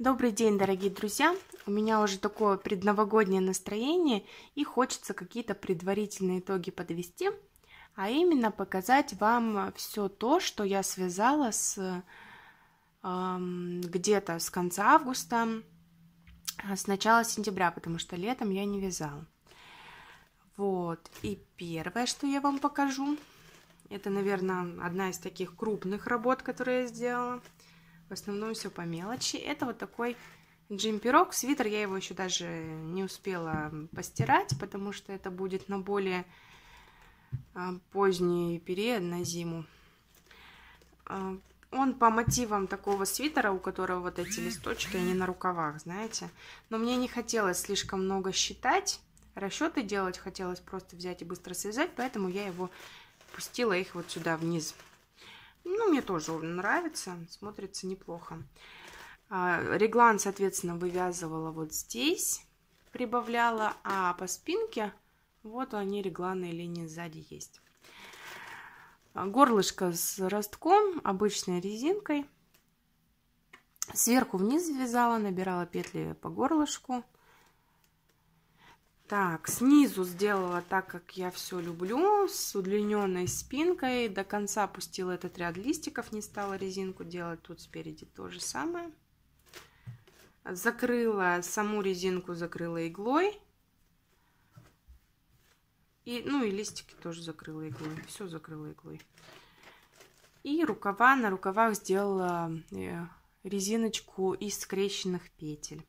Добрый день, дорогие друзья! У меня уже такое предновогоднее настроение и хочется какие-то предварительные итоги подвести, а именно показать вам все то, что я связала с э, где-то с конца августа, а с начала сентября, потому что летом я не вязала. Вот, и первое, что я вам покажу, это, наверное, одна из таких крупных работ, которые я сделала – в основном все по мелочи. Это вот такой джемперок. Свитер я его еще даже не успела постирать, потому что это будет на более а, поздний период, на зиму. А, он по мотивам такого свитера, у которого вот эти листочки, они на рукавах, знаете. Но мне не хотелось слишком много считать, расчеты делать. Хотелось просто взять и быстро связать, поэтому я его пустила их вот сюда вниз. Ну, мне тоже нравится, смотрится неплохо. А, Реглан, соответственно, вывязывала вот здесь, прибавляла, а по спинке вот они регланные линии сзади есть. А, горлышко с ростком, обычной резинкой. Сверху вниз вязала, набирала петли по горлышку. Так, снизу сделала так, как я все люблю, с удлиненной спинкой. До конца пустила этот ряд листиков, не стала резинку делать. Тут спереди то же самое. Закрыла саму резинку, закрыла иглой. И, ну и листики тоже закрыла иглой. Все закрыла иглой. И рукава на рукавах сделала э, резиночку из скрещенных петель.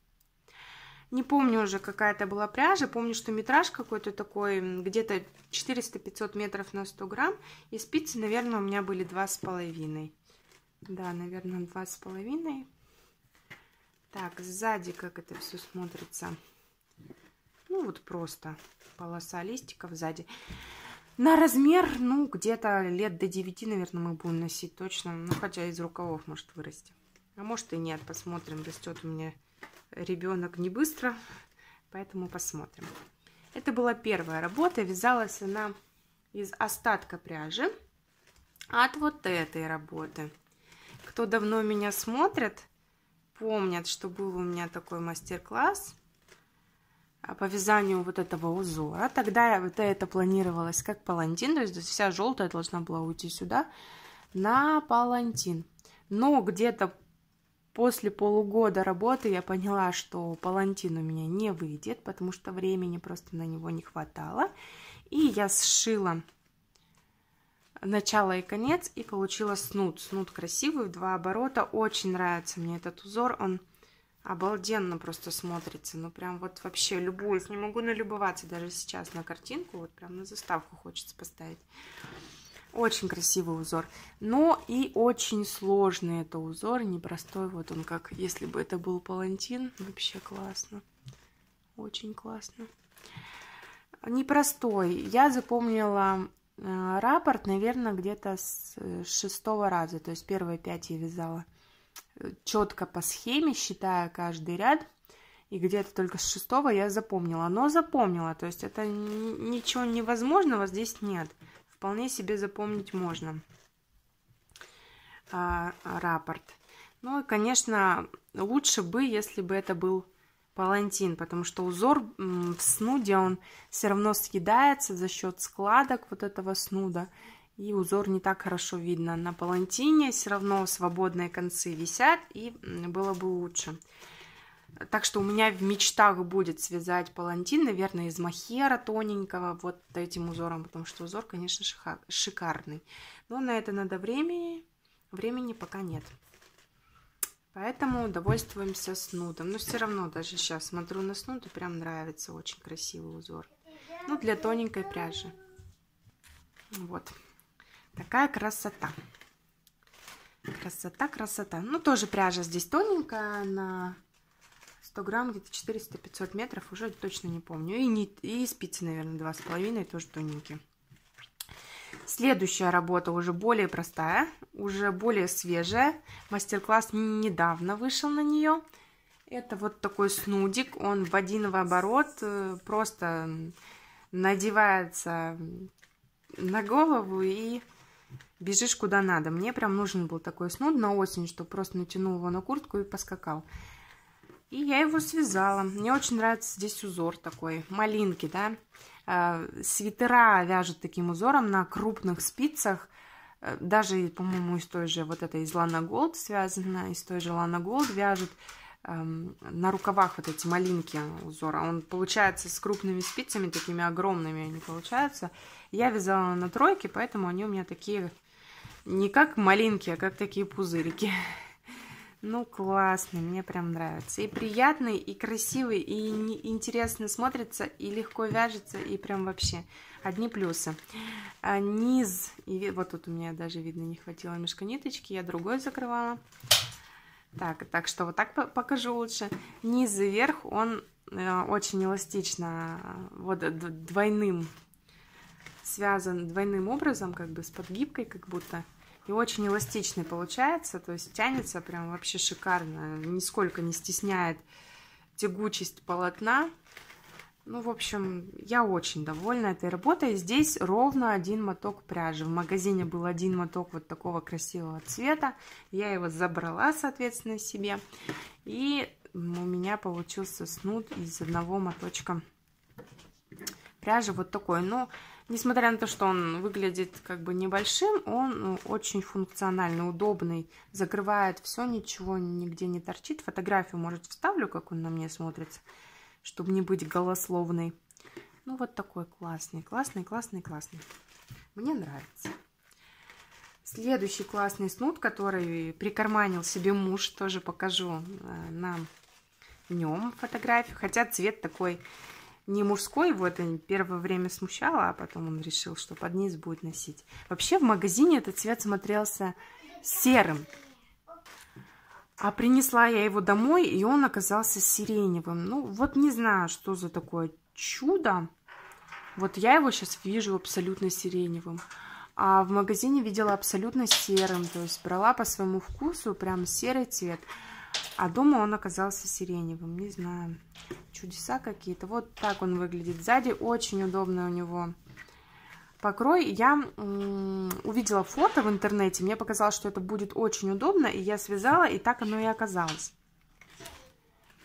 Не помню уже, какая это была пряжа. Помню, что метраж какой-то такой, где-то 400-500 метров на 100 грамм. И спицы, наверное, у меня были два с половиной. Да, наверное, два с половиной. Так, сзади как это все смотрится. Ну, вот просто полоса листиков сзади. На размер, ну, где-то лет до 9, наверное, мы будем носить точно. Ну, хотя из рукавов может вырасти. А может и нет, посмотрим, растет у меня ребенок не быстро, поэтому посмотрим. Это была первая работа. Вязалась она из остатка пряжи от вот этой работы. Кто давно меня смотрит, помнят, что был у меня такой мастер-класс по вязанию вот этого узора. Тогда вот это планировалось как палантин, то есть вся желтая должна была уйти сюда на палантин. Но где-то После полугода работы я поняла, что палантин у меня не выйдет, потому что времени просто на него не хватало. И я сшила начало и конец и получила снуд. Снуд красивый, в два оборота. Очень нравится мне этот узор, он обалденно просто смотрится. Ну, прям вот вообще любуюсь. Не могу налюбоваться даже сейчас на картинку. Вот прям на заставку хочется поставить. Очень красивый узор, но и очень сложный это узор, непростой. Вот он как, если бы это был палантин, вообще классно. Очень классно. Непростой. Я запомнила э, рапорт, наверное, где-то э, с шестого раза. То есть первые пять я вязала э, четко по схеме, считая каждый ряд. И где-то только с шестого я запомнила. Но запомнила. То есть это ничего невозможного здесь нет вполне себе запомнить можно а, рапорт. Ну и, конечно, лучше бы, если бы это был палантин, потому что узор в снуде, он все равно съедается за счет складок вот этого снуда, и узор не так хорошо видно. На палантине все равно свободные концы висят, и было бы лучше. Так что у меня в мечтах будет связать палантин, наверное, из махера тоненького, вот этим узором, потому что узор, конечно, шикарный. Но на это надо времени, времени пока нет. Поэтому довольствуемся снудом. Но все равно даже сейчас смотрю на снуд и прям нравится. Очень красивый узор. Ну, для тоненькой пряжи. Вот. Такая красота. Красота, красота. Ну, тоже пряжа здесь тоненькая, она 100 грамм, где-то 400-500 метров, уже точно не помню. И, не, и спицы, наверное, 2,5, тоже тоненькие. Следующая работа уже более простая, уже более свежая. Мастер-класс недавно вышел на нее. Это вот такой снудик, он в один оборот э, просто надевается на голову и бежишь куда надо. Мне прям нужен был такой снуд на осень, что просто натянул его на куртку и поскакал. И я его связала. Мне очень нравится здесь узор такой, малинки, да. А, свитера вяжут таким узором на крупных спицах. Э, даже, по-моему, из той же вот этой из Лана Голд связана, из той же Лана Голд вяжут эм, на рукавах вот эти малинки узора. Он получается с крупными спицами, такими огромными они получаются. Я вязала на тройке, поэтому они у меня такие не как малинки, а как такие пузырики. Ну, классный, мне прям нравится. И приятный, и красивый, и интересно смотрится, и легко вяжется, и прям вообще одни плюсы. А низ, и вот тут у меня даже видно не хватило мешка ниточки, я другой закрывала. Так, так что вот так покажу лучше. Низ и верх, он э, очень эластично, э, вот двойным связан двойным образом, как бы с подгибкой, как будто и очень эластичный получается, то есть тянется прям вообще шикарно, нисколько не стесняет тягучесть полотна. Ну, в общем, я очень довольна этой работой. Здесь ровно один моток пряжи. В магазине был один моток вот такого красивого цвета. Я его забрала, соответственно, себе. И у меня получился снуд из одного моточка пряжи вот такой. Но ну, Несмотря на то, что он выглядит как бы небольшим, он ну, очень функциональный, удобный, закрывает все, ничего нигде не торчит. Фотографию, может, вставлю, как он на мне смотрится, чтобы не быть голословной. Ну, вот такой классный, классный, классный, классный. Мне нравится. Следующий классный снуд, который прикарманил себе муж, тоже покажу э, на нем фотографию. Хотя цвет такой не мужской, его это первое время смущало, а потом он решил, что под низ будет носить. Вообще в магазине этот цвет смотрелся серым. А принесла я его домой, и он оказался сиреневым. Ну, вот не знаю, что за такое чудо. Вот я его сейчас вижу абсолютно сиреневым. А в магазине видела абсолютно серым. То есть брала по своему вкусу прям серый цвет. А дома он оказался сиреневым, не знаю. Чудеса какие-то. Вот так он выглядит сзади. Очень удобный у него покрой. Я увидела фото в интернете, мне показалось, что это будет очень удобно, и я связала, и так оно и оказалось.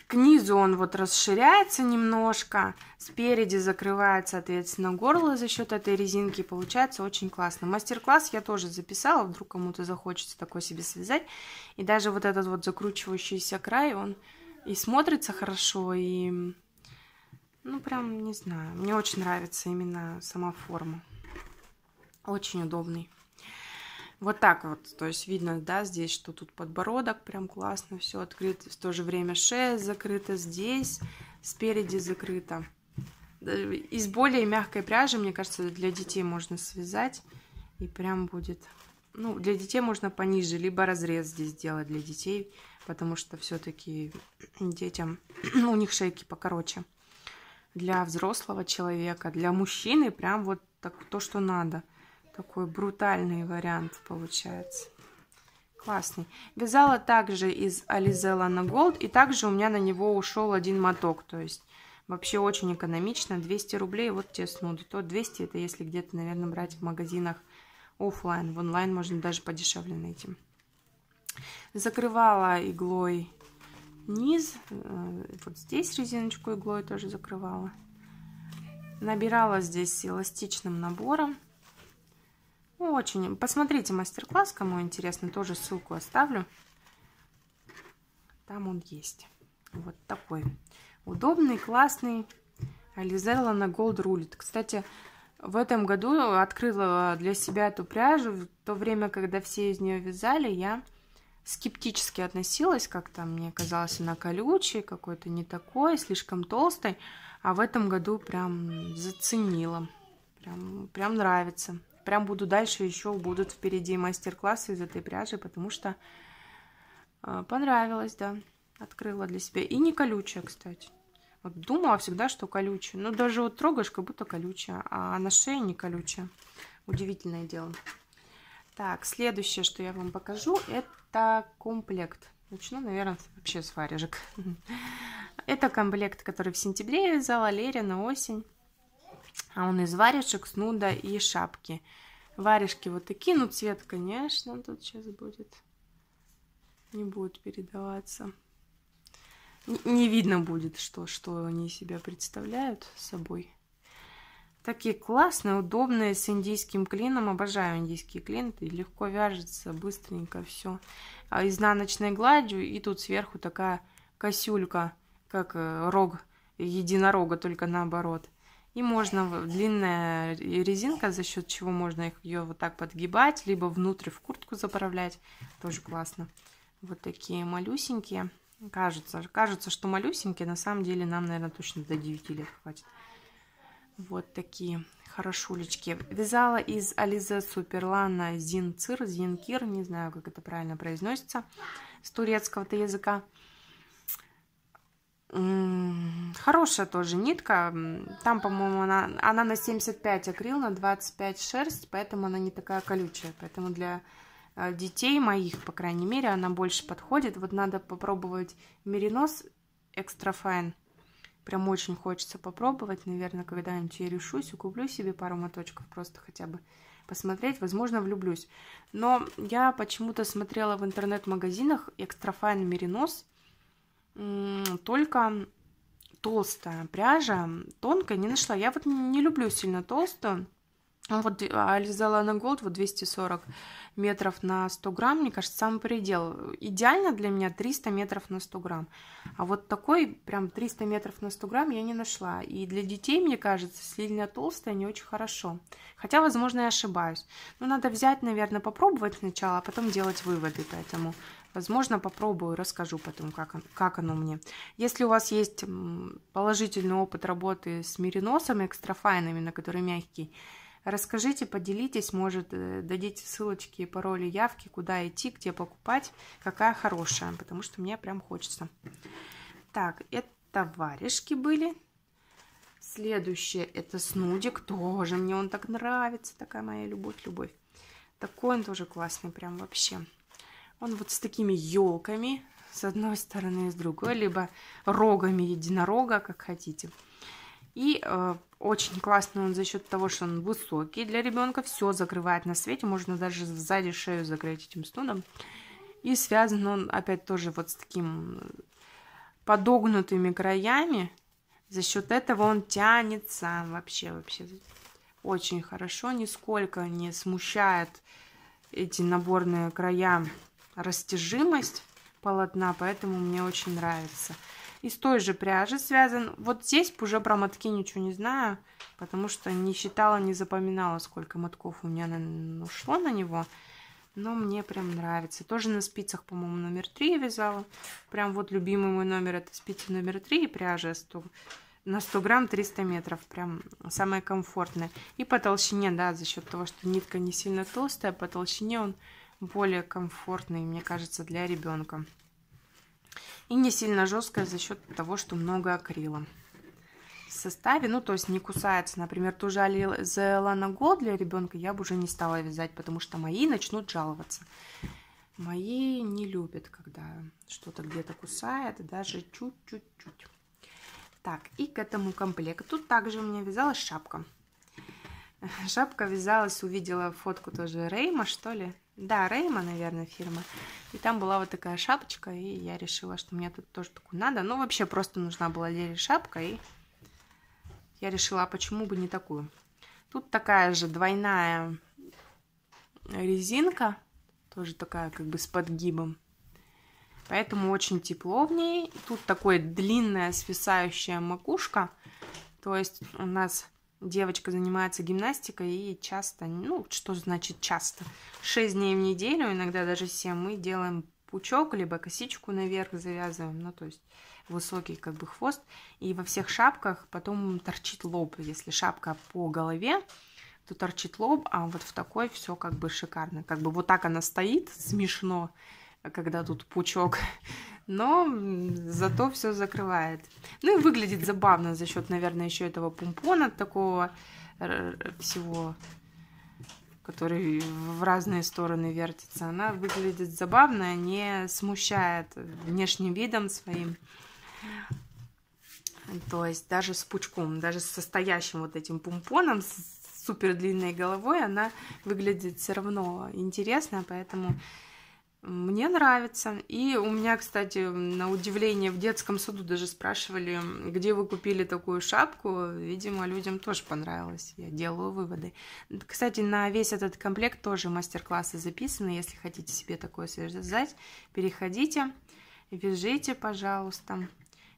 К низу он вот расширяется немножко, спереди закрывается, соответственно, горло за счет этой резинки, получается очень классно. Мастер-класс я тоже записала, вдруг кому-то захочется такой себе связать. И даже вот этот вот закручивающийся край, он и смотрится хорошо, и, ну, прям, не знаю, мне очень нравится именно сама форма. Очень удобный. Вот так вот, то есть видно, да, здесь, что тут подбородок прям классно все открыто, в то же время шея закрыта здесь, спереди закрыта. Из более мягкой пряжи, мне кажется, для детей можно связать, и прям будет... Ну, для детей можно пониже, либо разрез здесь сделать для детей, потому что все-таки детям, ну, у них шейки покороче. Для взрослого человека, для мужчины прям вот так, то, что надо – такой брутальный вариант получается. Классный. Вязала также из Ализела на Gold. И также у меня на него ушел один моток. То есть вообще очень экономично. 200 рублей. Вот те снуды. То 200 это если где-то, наверное, брать в магазинах офлайн. В онлайн можно даже подешевле найти. Закрывала иглой низ. Э, вот здесь резиночку иглой тоже закрывала. Набирала здесь эластичным набором. Очень. Посмотрите мастер-класс, кому интересно, тоже ссылку оставлю. Там он есть. Вот такой удобный, классный Ализелла на Gold Rulet. Кстати, в этом году открыла для себя эту пряжу. В то время, когда все из нее вязали, я скептически относилась, как-то мне казалось, она колючей, какой-то не такой, слишком толстой. А в этом году прям заценила. Прям, прям нравится. Прям буду дальше, еще будут впереди мастер-классы из этой пряжи, потому что э, понравилось, да. Открыла для себя. И не колючая, кстати. Вот думала всегда, что колючая. Но ну, даже вот трогаешь, как будто колючая. А на шее не колючая. Удивительное дело. Так, следующее, что я вам покажу, это комплект. Начну, наверное, вообще с варежек. Это комплект, который в сентябре я вязала, на осень. А он из варежек, снуда и шапки. Варежки вот такие, ну цвет, конечно, тут сейчас будет. Не будет передаваться. Не видно будет, что, что они себя представляют собой. Такие классные, удобные, с индийским клином. Обожаю индийский клин. Легко вяжется, быстренько все. А изнаночной гладью. И тут сверху такая косюлька, как э, рог единорога, только наоборот. И можно длинная резинка, за счет чего можно ее вот так подгибать, либо внутрь в куртку заправлять. Тоже классно. Вот такие малюсенькие. Кажется, кажется, что малюсенькие. На самом деле нам, наверное, точно до 9 лет хватит. Вот такие хорошулечки. Вязала из Ализе Суперлана Зинцир, Зинкир, не знаю, как это правильно произносится, с турецкого-то языка. Хорошая тоже нитка. Там, по-моему, она, она на 75 акрил, на 25 шерсть, поэтому она не такая колючая. Поэтому для э, детей моих, по крайней мере, она больше подходит. Вот надо попробовать меринос экстра файн. Прям очень хочется попробовать. Наверное, когда-нибудь я решусь и куплю себе пару моточков просто хотя бы посмотреть. Возможно, влюблюсь. Но я почему-то смотрела в интернет-магазинах экстрафайн меринос только толстая пряжа, тонкая не нашла. Я вот не люблю сильно толстую. Ну, вот э, на Gold, вот 240 метров на 100 грамм, мне кажется, самый предел. Идеально для меня 300 метров на 100 грамм. А вот такой прям 300 метров на 100 грамм я не нашла. И для детей, мне кажется, сильно толстая не очень хорошо. Хотя, возможно, я ошибаюсь. Но ну, надо взять, наверное, попробовать сначала, а потом делать выводы по этому. Возможно, попробую, расскажу потом, как, как оно мне. Если у вас есть положительный опыт работы с мериносами, экстрафайнами, на которые мягкий, расскажите, поделитесь, может, э, дадите ссылочки, пароли, явки, куда идти, где покупать, какая хорошая, потому что мне прям хочется. Так, это варежки были. Следующее это снудик, тоже мне он так нравится, такая моя любовь-любовь. Такой он тоже классный прям вообще. Он вот с такими елками, с одной стороны и с другой, либо рогами единорога, как хотите. И э, очень классно он за счет того, что он высокий для ребенка, все закрывает на свете, можно даже сзади шею закрыть этим стуном И связан он опять тоже вот с таким э, подогнутыми краями. За счет этого он тянется вообще, вообще очень хорошо, нисколько не смущает эти наборные края растяжимость полотна, поэтому мне очень нравится. Из той же пряжи связан. Вот здесь уже про мотки ничего не знаю, потому что не считала, не запоминала, сколько мотков у меня ушло на него. Но мне прям нравится. Тоже на спицах, по-моему, номер 3 вязала. Прям вот любимый мой номер это спицы номер 3 и пряжа 100, на 100 грамм 300 метров. Прям самое комфортное. И по толщине, да, за счет того, что нитка не сильно толстая, по толщине он более комфортный, мне кажется, для ребенка. И не сильно жесткая за счет того, что много акрила в составе, ну, то есть не кусается. Например, ту же Зелана Го для ребенка я бы уже не стала вязать, потому что мои начнут жаловаться. Мои не любят, когда что-то где-то кусает, даже чуть-чуть-чуть. Так, и к этому комплекту также у меня вязалась шапка. Шапка вязалась, увидела фотку тоже Рейма, что ли, да, Рейма, наверное, фирма. И там была вот такая шапочка, и я решила, что мне тут тоже такую надо. Ну, вообще, просто нужна была Лере шапка, и я решила, а почему бы не такую. Тут такая же двойная резинка, тоже такая как бы с подгибом. Поэтому очень тепло в ней. Тут такой длинная свисающая макушка. То есть у нас Девочка занимается гимнастикой и часто, ну, что значит часто? 6 дней в неделю, иногда даже 7, мы делаем пучок, либо косичку наверх завязываем, ну, то есть высокий как бы хвост. И во всех шапках потом торчит лоб. Если шапка по голове, то торчит лоб, а вот в такой все как бы шикарно. Как бы вот так она стоит, смешно, когда тут пучок но зато все закрывает. Ну и выглядит забавно за счет, наверное, еще этого помпона такого всего, который в разные стороны вертится. Она выглядит забавно, не смущает внешним видом своим. То есть даже с пучком, даже с состоящим вот этим помпоном, с супер длинной головой, она выглядит все равно интересно, поэтому мне нравится. И у меня, кстати, на удивление в детском саду даже спрашивали, где вы купили такую шапку. Видимо, людям тоже понравилось. Я делаю выводы. Кстати, на весь этот комплект тоже мастер-классы записаны. Если хотите себе такое связать, переходите, вяжите, пожалуйста.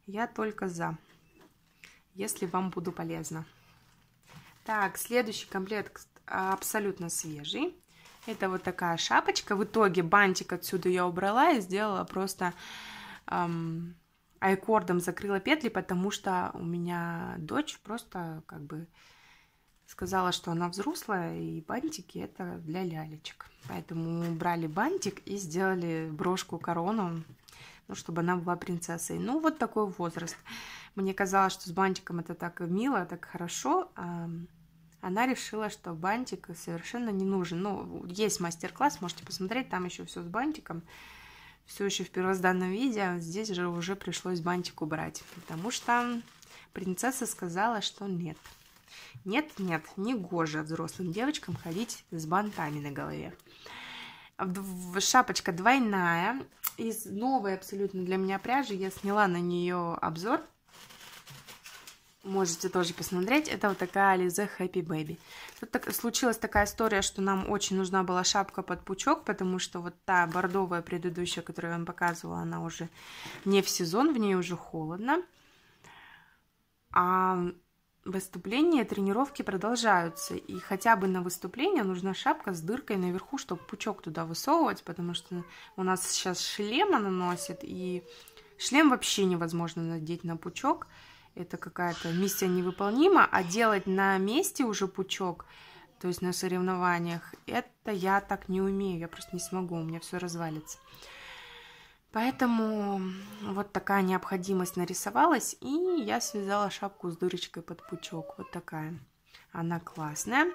Я только за, если вам буду полезно. Так, следующий комплект абсолютно свежий. Это вот такая шапочка. В итоге бантик отсюда я убрала и сделала просто эм, айкордом закрыла петли, потому что у меня дочь просто как бы сказала, что она взрослая, и бантики это для лялечек. Поэтому брали бантик и сделали брошку-корону, ну, чтобы она была принцессой. Ну, вот такой возраст. Мне казалось, что с бантиком это так мило, так хорошо. А она решила, что бантик совершенно не нужен. Ну, есть мастер-класс, можете посмотреть, там еще все с бантиком. Все еще в первозданном виде, а здесь же уже пришлось бантик убрать, потому что принцесса сказала, что нет. Нет, нет, не гоже взрослым девочкам ходить с бантами на голове. Шапочка двойная, из новой абсолютно для меня пряжи, я сняла на нее обзор, можете тоже посмотреть. Это вот такая Ализе Happy Baby. Тут так, случилась такая история, что нам очень нужна была шапка под пучок, потому что вот та бордовая предыдущая, которую я вам показывала, она уже не в сезон, в ней уже холодно. А выступления, тренировки продолжаются. И хотя бы на выступление нужна шапка с дыркой наверху, чтобы пучок туда высовывать, потому что у нас сейчас шлем она носит, и шлем вообще невозможно надеть на пучок это какая-то миссия невыполнима, а делать на месте уже пучок, то есть на соревнованиях, это я так не умею, я просто не смогу, у меня все развалится. Поэтому вот такая необходимость нарисовалась, и я связала шапку с дырочкой под пучок, вот такая. Она классная.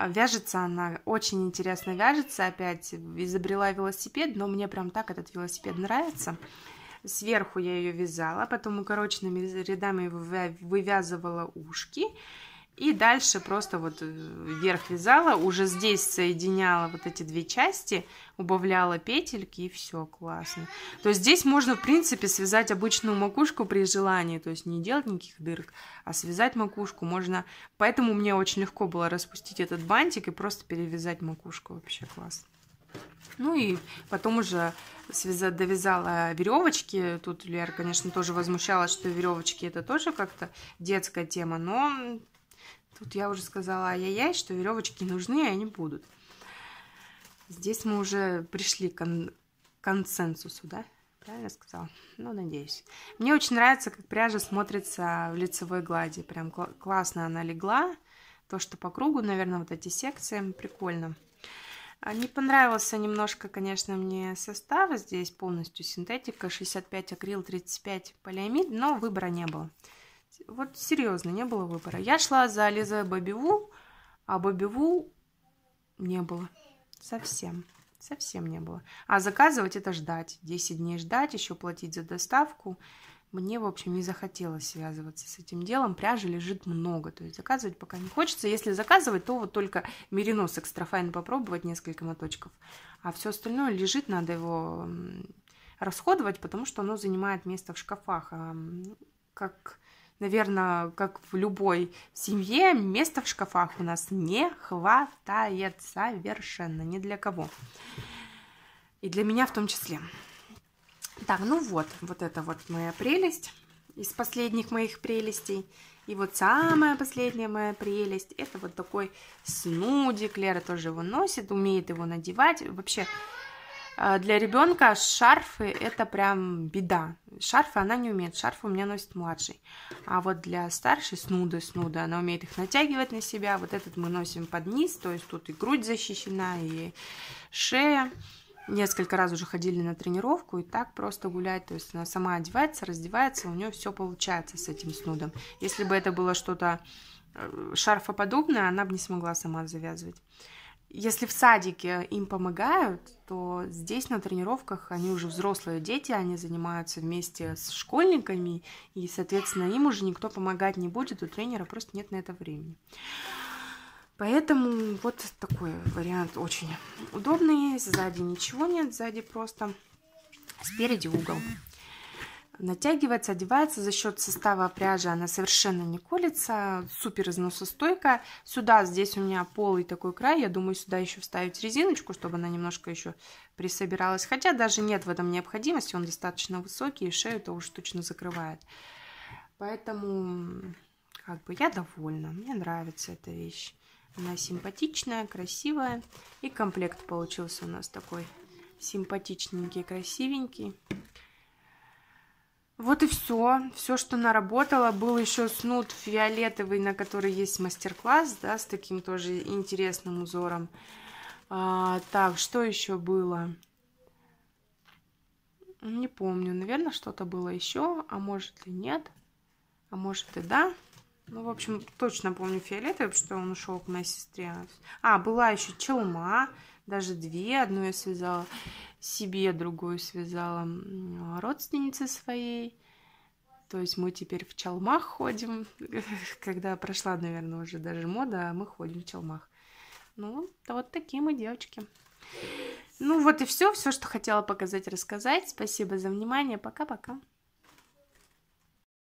Вяжется она, очень интересно вяжется. Опять изобрела велосипед, но мне прям так этот велосипед нравится. Сверху я ее вязала, потом укороченными рядами вывязывала ушки. И дальше просто вот э, вверх вязала, уже здесь соединяла вот эти две части, убавляла петельки и все классно. То есть здесь можно в принципе связать обычную макушку при желании, то есть не делать никаких дырок, а связать макушку можно. Поэтому мне очень легко было распустить этот бантик и просто перевязать макушку, вообще классно. Ну и потом уже связа, довязала веревочки. Тут Лера, конечно, тоже возмущалась, что веревочки это тоже как-то детская тема, но тут я уже сказала ай-яй-яй, что веревочки нужны, и а они будут. Здесь мы уже пришли к кон консенсусу, да? Правильно сказала? Ну, надеюсь. Мне очень нравится, как пряжа смотрится в лицевой глади. Прям кл классно она легла. То, что по кругу, наверное, вот эти секции, прикольно. А не понравился немножко, конечно, мне состав. Здесь полностью синтетика, 65 акрил, 35 полиамид, но выбора не было. Вот серьезно, не было выбора. Я шла за Лизой Бобиву, а Бобиву не было. Совсем. Совсем не было. А заказывать это ждать. 10 дней ждать, еще платить за доставку. Мне, в общем, не захотелось связываться с этим делом. Пряжи лежит много, то есть заказывать пока не хочется. Если заказывать, то вот только меринос экстрафайн попробовать несколько моточков. А все остальное лежит, надо его расходовать, потому что оно занимает место в шкафах. А как, наверное, как в любой семье, места в шкафах у нас не хватает совершенно ни для кого. И для меня в том числе. Так, ну вот, вот это вот моя прелесть из последних моих прелестей. И вот самая последняя моя прелесть, это вот такой снудик. Лера тоже его носит, умеет его надевать. Вообще, э, для ребенка шарфы это прям беда. Шарфы она не умеет, шарфы у меня носит младший. А вот для старшей снуды, снуды она умеет их натягивать на себя. Вот этот мы носим под низ, то есть тут и грудь защищена, и шея несколько раз уже ходили на тренировку и так просто гулять. То есть она сама одевается, раздевается, у нее все получается с этим снудом. Если бы это было что-то э, шарфоподобное, она бы не смогла сама завязывать. Если в садике им помогают, то здесь на тренировках они уже взрослые дети, они занимаются вместе с школьниками, и, соответственно, им уже никто помогать не будет, у тренера просто нет на это времени. Поэтому вот такой вариант очень удобный. Сзади ничего нет, сзади просто спереди угол. Натягивается, одевается за счет состава пряжи, она совершенно не колется, супер износостойкая. Сюда, здесь у меня полый такой край, я думаю, сюда еще вставить резиночку, чтобы она немножко еще присобиралась. Хотя даже нет в этом необходимости, он достаточно высокий, и шею это уж точно закрывает. Поэтому как бы я довольна, мне нравится эта вещь. Она симпатичная, красивая. И комплект получился у нас такой симпатичненький, красивенький. Вот и все. Все, что наработала. Был еще снуд фиолетовый, на который есть мастер-класс, да, с таким тоже интересным узором. А, так, что еще было? Не помню. Наверное, что-то было еще, а может и нет. А может и да. Ну, в общем, точно помню фиолетовый, что он ушел к моей сестре. А, была еще челма, даже две. Одну я связала себе, другую связала родственнице своей. То есть мы теперь в чалмах ходим, когда прошла, наверное, уже даже мода, а мы ходим в чалмах. Ну, то вот такие мы девочки. Ну вот и все, все, что хотела показать, рассказать. Спасибо за внимание. Пока-пока.